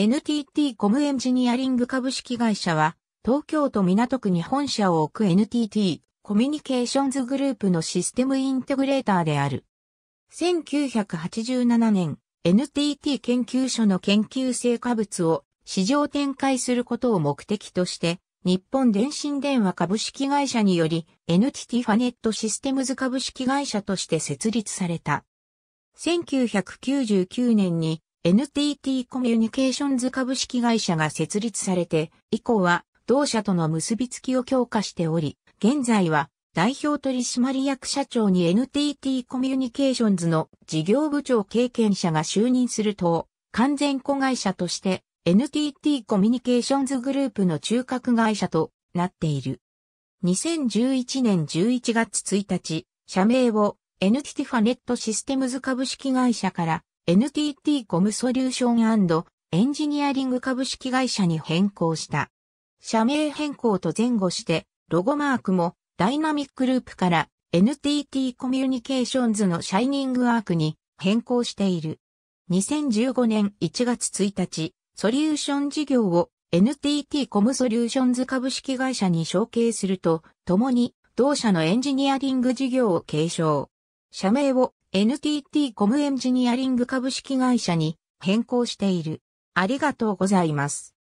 NTT コムエンジニアリング株式会社は、東京都港区に本社を置く NTT コミュニケーションズグループのシステムインテグレーターである。1987年、NTT 研究所の研究成果物を市場展開することを目的として、日本電信電話株式会社により NTT ファネットシステムズ株式会社として設立された。1999年に NTT コミュニケーションズ株式会社が設立されて、以降は同社との結びつきを強化しており、現在は代表取締役社長に NTT コミュニケーションズの事業部長経験者が就任すると、完全子会社として NTT コミュニケーションズグループの中核会社となっている。2011年11月1日、社名を NTT ファネットシステムズ株式会社から NTT コムソリューションエンジニアリング株式会社に変更した。社名変更と前後して、ロゴマークもダイナミックループから NTT コミュニケーションズのシャイニングアークに変更している。2015年1月1日、ソリューション事業を NTT コムソリューションズ株式会社に承継すると、共に同社のエンジニアリング事業を継承。社名を NTT コムエンジニアリング株式会社に変更している。ありがとうございます。